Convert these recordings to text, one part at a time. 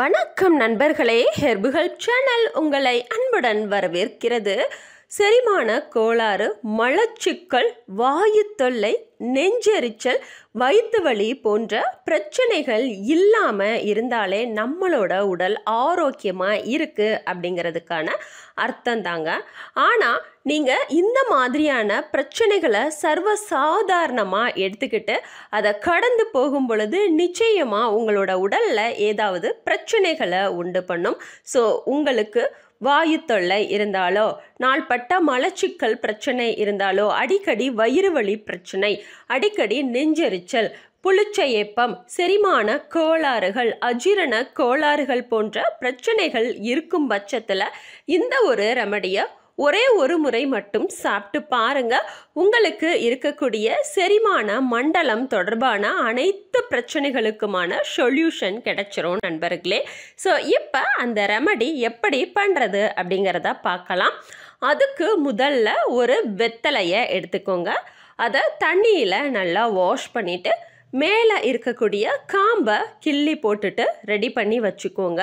வணக்கம் நண்பர்களே ஹெர்புகள் சேனல் உங்களை அன்புடன் வரவேற்கிறது செரிமான கோளாறு மலச்சிக்கல் வாயு தொல்லை நெஞ்செரிச்சல் வயிற்று வலி போன்ற பிரச்சனைகள் இல்லாமல் இருந்தாலே நம்மளோட உடல் ஆரோக்கியமாக இருக்குது அப்படிங்கிறதுக்கான அர்த்தம் தாங்க ஆனால் நீங்கள் இந்த மாதிரியான பிரச்சனைகளை சர்வ சாதாரணமாக எடுத்துக்கிட்டு அதை கடந்து போகும் பொழுது நிச்சயமாக உங்களோட உடலில் ஏதாவது பிரச்சனைகளை உண்டு பண்ணும் ஸோ உங்களுக்கு வாயு தொல்லை இருந்தாலோ நாள்பட்ட மலச்சிக்கல் பிரச்சனை இருந்தாலோ அடிக்கடி வயிறு வலி பிரச்சனை அடிக்கடி நெஞ்செரிச்சல் புளிச்ச ஏப்பம் செரிமான கோளாறுகள் அஜீரண கோளாறுகள் போன்ற பிரச்சனைகள் இருக்கும் பட்சத்தில் இந்த ஒரு ரெமடியை ஒரே ஒரு முறை மட்டும் சாப்பிட்டு பாருங்க உங்களுக்கு இருக்கக்கூடிய செரிமான மண்டலம் தொடர்பான அனைத்து பிரச்சனைகளுக்குமான சொல்யூஷன் கிடைச்சிரும் நண்பர்களே ஸோ இப்போ அந்த ரெமடி எப்படி பண்ணுறது அப்படிங்கிறத பார்க்கலாம் அதுக்கு முதல்ல ஒரு வெத்தலையை எடுத்துக்கோங்க அதை தண்ணியில் நல்லா வாஷ் பண்ணிவிட்டு மேலே இருக்கக்கூடிய காம்பை கிள்ளி போட்டுட்டு ரெடி பண்ணி வச்சுக்கோங்க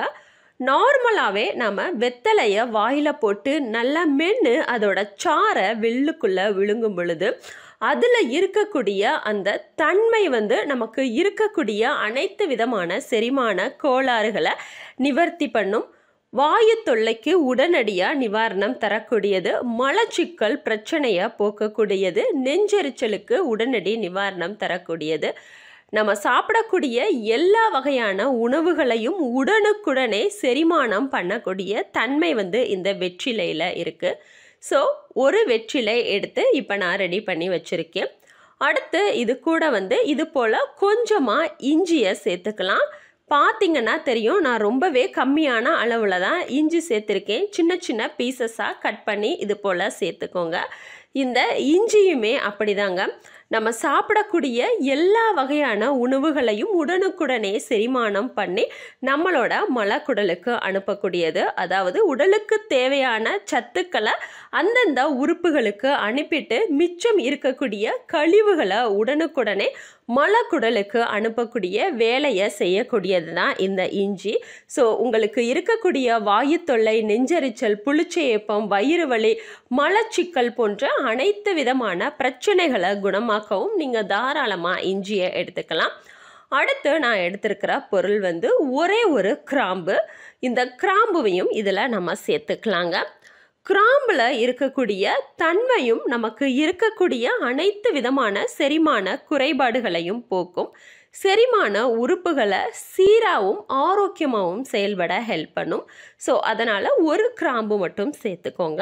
நார்மலாகவே நம்ம வெத்தலையை வாயில் போட்டு நல்லா மென்று அதோட சாரை வெள்ளுக்குள்ளே விழுங்கும் பொழுது அதில் இருக்கக்கூடிய அந்த தன்மை வந்து நமக்கு இருக்கக்கூடிய அனைத்து விதமான செரிமான கோளாறுகளை நிவர்த்தி பண்ணும் வாயு தொல்லைக்கு உடனடியாக நிவாரணம் தரக்கூடியது மலச்சிக்கல் பிரச்சனையை போக்கக்கூடியது நெஞ்செரிச்சலுக்கு உடனடி நிவாரணம் தரக்கூடியது நம்ம சாப்பிடக்கூடிய எல்லா வகையான உணவுகளையும் உடனுக்குடனே செரிமானம் பண்ணக்கூடிய தன்மை வந்து இந்த வெற்றிலையில் இருக்குது ஸோ ஒரு வெற்றிலை எடுத்து இப்போ நான் ரெடி பண்ணி வச்சுருக்கேன் அடுத்து இது கூட வந்து இது போல் கொஞ்சமாக இஞ்சியை சேர்த்துக்கலாம் பார்த்திங்கன்னா தெரியும் நான் ரொம்பவே கம்மியான அளவில் தான் இஞ்சி சேர்த்துருக்கேன் சின்ன சின்ன பீசஸாக கட் பண்ணி இது போல் சேர்த்துக்கோங்க இந்த இஞ்சியுமே அப்படிதாங்க நம்ம சாப்பிடக்கூடிய எல்லா வகையான உணவுகளையும் உடனுக்குடனே செரிமானம் பண்ணி நம்மளோட மலக்குடலுக்கு அனுப்பக்கூடியது அதாவது உடலுக்கு தேவையான சத்துக்களை அந்தந்த உறுப்புகளுக்கு அனுப்பிட்டு மிச்சம் இருக்கக்கூடிய கழிவுகளை உடனுக்குடனே மலக்குடலுக்கு அனுப்பக்கூடிய வேலையை செய்யக்கூடியது தான் இந்த இஞ்சி ஸோ உங்களுக்கு இருக்கக்கூடிய வாயு தொல்லை நெஞ்சரிச்சல் புளிச்சேப்பம் வயிறு வலி மலச்சிக்கல் போன்ற அனைத்து விதமான பிரச்சனைகளை குணமாக உருவாக்கவும் நீங்கள் தாராளமாக இஞ்சியை எடுத்துக்கலாம் அடுத்து நான் எடுத்திருக்கிற பொருள் வந்து ஒரே ஒரு கிராம்பு இந்த கிராம்புவையும் இதில் நம்ம சேர்த்துக்கலாங்க கிராம்பில் இருக்கக்கூடிய தன்மையும் நமக்கு இருக்கக்கூடிய அனைத்து விதமான செரிமான குறைபாடுகளையும் போக்கும் செரிமான உறுப்புகளை சீராகவும் ஆரோக்கியமாகவும் செயல்பட ஹெல்ப் பண்ணும் ஸோ அதனால் ஒரு கிராம்பு மட்டும் சேர்த்துக்கோங்க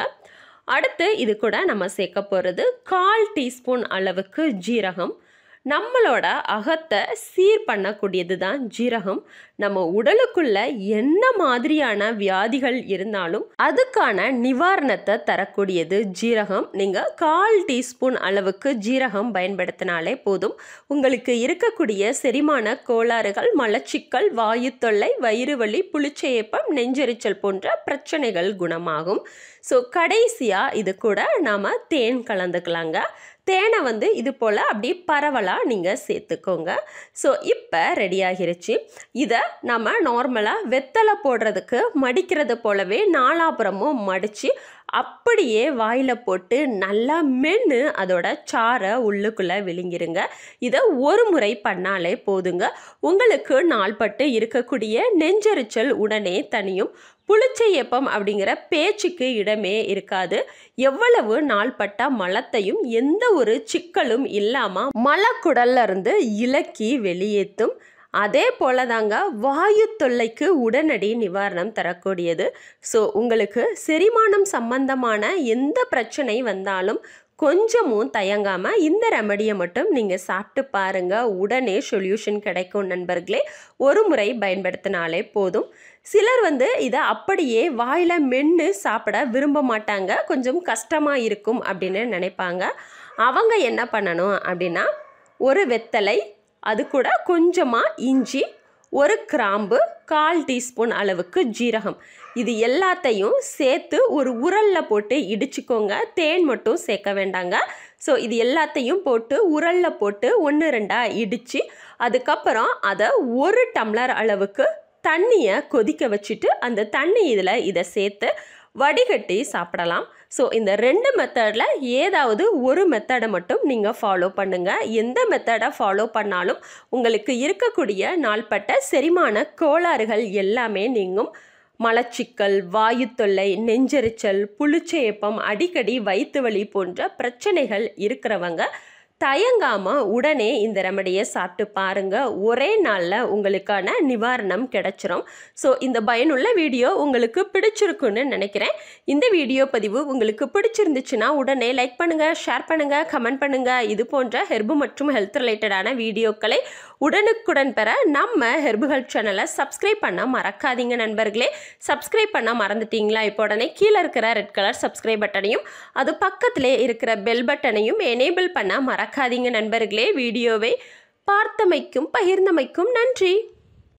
அடுத்து இது கூட நம்ம சேர்க்க போகிறது கால் டீஸ்பூன் அளவுக்கு ஜீரகம் நம்மளோட அகத்தை சீர் பண்ணக்கூடியது தான் ஜீரகம் நம்ம உடலுக்குள்ள என்ன மாதிரியான வியாதிகள் இருந்தாலும் அதுக்கான நிவாரணத்தை தரக்கூடியது ஜீரகம் நீங்கள் கால் டீஸ்பூன் அளவுக்கு ஜீரகம் பயன்படுத்தினாலே போதும் உங்களுக்கு இருக்கக்கூடிய செரிமான கோளாறுகள் மலச்சிக்கல் வாயு தொல்லை வயிறு வலி புளிச்சேப்பம் நெஞ்செரிச்சல் போன்ற பிரச்சனைகள் குணமாகும் ஸோ கடைசியாக இது கூட நாம் தேன் கலந்துக்கலாங்க தேனை வந்து இது போல் அப்படியே பரவலாக நீங்கள் சேர்த்துக்கோங்க ஸோ இப்போ ரெடி ஆகிருச்சு இதை நம்ம நார்மலாக வெத்தலை போடுறதுக்கு மடிக்கிறது போலவே நாலாபுரமும் மடித்து அப்படியே வாயில் போட்டு நல்லா மென்று அதோட சாரை உள்ளுக்குள்ளே விழுங்கிருங்க இதை ஒரு முறை பண்ணாலே போதுங்க உங்களுக்கு நாள்பட்டு இருக்கக்கூடிய நெஞ்சரிச்சல் உடனே தனியும் புளிச்சை அப்படிங்கிற பேச்சுக்கு இடமே இருக்காது எவ்வளவு நாள்பட்ட மலத்தையும் எந்த ஒரு சிக்கலும் இல்லாமல் மலக்குடல்ல இலக்கி வெளியேற்றும் அதே போல் தாங்க வாயு தொல்லைக்கு உடனடி நிவாரணம் தரக்கூடியது ஸோ உங்களுக்கு செரிமானம் சம்பந்தமான எந்த பிரச்சனை வந்தாலும் கொஞ்சமும் தயங்காமல் இந்த ரெமடியை மட்டும் நீங்கள் சாப்பிட்டு பாருங்கள் உடனே சொல்யூஷன் கிடைக்கும் நண்பர்களே ஒரு முறை பயன்படுத்தினாலே போதும் சிலர் வந்து இதை அப்படியே வாயில் மென்று சாப்பிட விரும்ப மாட்டாங்க கொஞ்சம் கஷ்டமாக இருக்கும் அப்படின்னு நினைப்பாங்க அவங்க என்ன பண்ணணும் அப்படின்னா ஒரு வெத்தலை அது கூட கொஞ்சமாக இஞ்சி ஒரு கிராம்பு கால் டீஸ்பூன் அளவுக்கு ஜீரகம் இது எல்லாத்தையும் சேர்த்து ஒரு உரலில் போட்டு இடிச்சுக்கோங்க தேன் மட்டும் சேர்க்க வேண்டாங்க ஸோ இது எல்லாத்தையும் போட்டு உரலில் போட்டு ஒன்று ரெண்டாக இடித்து அதுக்கப்புறம் அதை ஒரு டம்ளர் அளவுக்கு தண்ணியை கொதிக்க வச்சுட்டு அந்த தண்ணி இதில் இதை சேர்த்து வடிகட்டி சாப்பிடலாம் ஸோ இந்த ரெண்டு மெத்தடில் ஏதாவது ஒரு மெத்தடை மட்டும் நீங்கள் ஃபாலோ பண்ணுங்கள் எந்த மெத்தடை ஃபாலோ பண்ணாலும் உங்களுக்கு இருக்கக்கூடிய நாள்பட்ட செரிமான கோளாறுகள் எல்லாமே நீங்கும் மலச்சிக்கல் வாயு தொல்லை நெஞ்செரிச்சல் புளிச்சேப்பம் அடிக்கடி வயிற்று வலி போன்ற பிரச்சனைகள் இருக்கிறவங்க தயங்காமல் உடனே இந்த ரெமடியை சாப்பிட்டு பாருங்கள் ஒரே நாளில் உங்களுக்கான நிவாரணம் கிடச்சிரும் ஸோ இந்த பயனுள்ள வீடியோ உங்களுக்கு பிடிச்சிருக்குன்னு நினைக்கிறேன் இந்த வீடியோ பதிவு உங்களுக்கு பிடிச்சிருந்துச்சுன்னா உடனே லைக் பண்ணுங்கள் ஷேர் பண்ணுங்கள் கமெண்ட் பண்ணுங்கள் இது போன்ற ஹெர்பு மற்றும் ஹெல்த் ரிலேட்டடான வீடியோக்களை உடனுக்குடன் பெற நம்ம ஹெர்புகள் சேனலை சப்ஸ்கிரைப் பண்ண மறக்காதீங்க நண்பர்களே சப்ஸ்கிரைப் பண்ண மறந்துட்டீங்களா இப்போ உடனே கீழே இருக்கிற ரெட் கலர் சப்ஸ்கிரைப் பட்டனையும் அது பக்கத்திலே இருக்கிற பெல் பட்டனையும் எனேபிள் பண்ண மறக்காதீங்க நண்பர்களே வீடியோவை பார்த்தமைக்கும் பகிர்ந்தமைக்கும் நன்றி